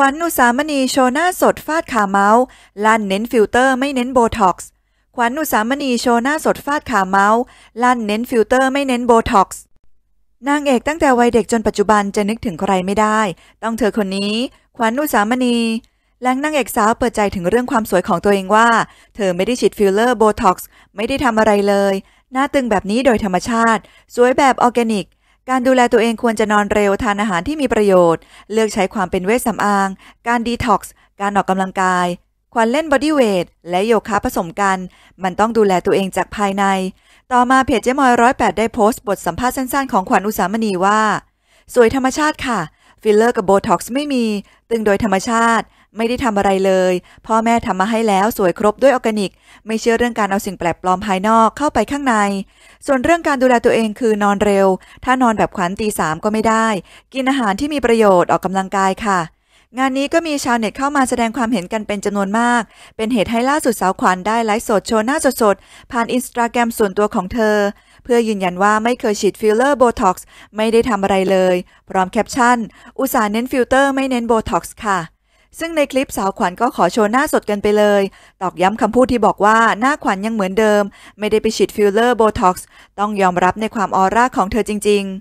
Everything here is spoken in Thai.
ขวัญอุสามณีโชว์หน้าสดฟาดขาเมาส์ลั่นเน้นฟิลเตอร์ไม่เน้นโบท็อกซ์ขวัญอุสามณีโชว์หน้าสดฟาดขาเมาส์ลั่นเน้นฟิลเตอร์ไม่เน้นโบท็อกซ์นางเอกตั้งแต่วัยเด็กจนปัจจุบันจะนึกถึงใครไม่ได้ ต้องเธอคนนี้ ขวัญอุสามณีหลังนางเอกสาวเปิดใจถึงเรื่องความสวยของตัวเองว่าเธอไม่ได้ฉีดฟิลเลอร์โบท็อกซ์ไม่ได้ทำอะไรเลย หน้าตึงแบบนี้โดยธรรมชาติ สวยแบบออร์แกนิกการดูแลตัวเองควรจะนอนเร็วทานอาหารที่มีประโยชน์ เลือกใช้ความเป็นเวชสำอาง การดีท็อกซ์การออกกำลังกาย ควรเล่นบอดี้เวทและโยคะผสมกัน มันต้องดูแลตัวเองจากภายใน ต่อมาเพจเจมอยร้อยแปดได้โพสต์บทสัมภาษณ์สั้นๆของขวัญอุสามณีว่า สวยธรรมชาติค่ะฟิลเลอร์กับโบท็อกซ์ไม่มี ตึงโดยธรรมชาติไม่ได้ทำอะไรเลย พ่อแม่ทำมาให้แล้ว สวยครบด้วยออร์แกนิก ไม่เชื่อเรื่องการเอาสิ่งแปลกปลอมภายนอกเข้าไปข้างใน ส่วนเรื่องการดูแลตัวเองคือนอนเร็ว ถ้านอนแบบขวัญตีสามก็ไม่ได้ กินอาหารที่มีประโยชน์ออกกำลังกายค่ะ งานนี้ก็มีชาวเน็ตเข้ามาแสดงความเห็นกันเป็นจำนวนมาก เป็นเหตุให้ล่าสุดสาวขวัญได้ไลฟ์สดโชว์หน้าสดๆผ่านอินสตาแกรมส่วนตัวของเธอเพื่อยืนยันว่าไม่เคยฉีดฟิลเลอร์โบท็อกซ์ไม่ได้ทำอะไรเลยพร้อมแคปชั่นอุตส่าห์เน้นฟิลเตอร์ไม่เน้นโบท็อกซ์ค่ะซึ่งในคลิปสาวขวัญก็ขอโชว์หน้าสดกันไปเลย ตอกย้ำคำพูดที่บอกว่าหน้าขวัญยังเหมือนเดิม ไม่ได้ไปฉีดฟิลเลอร์โบท็อกซ์ ต้องยอมรับในความออร่าของเธอจริงๆ